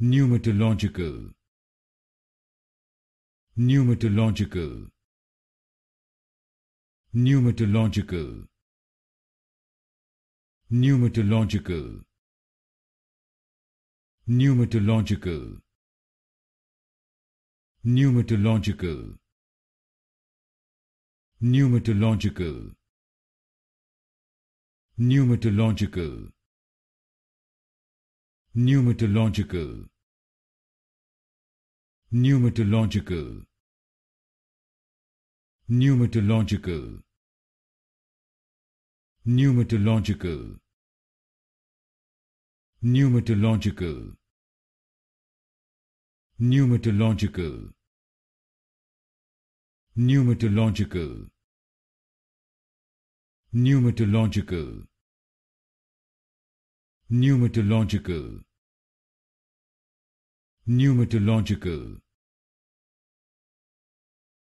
pneumatological pneumatological pneumatological pneumatological pneumatological pneumatological pneumatological pneumatological pneumatological pneumatological pneumatological pneumatological pneumatological pneumatological pneumatological pneumatological pneumatological pneumatological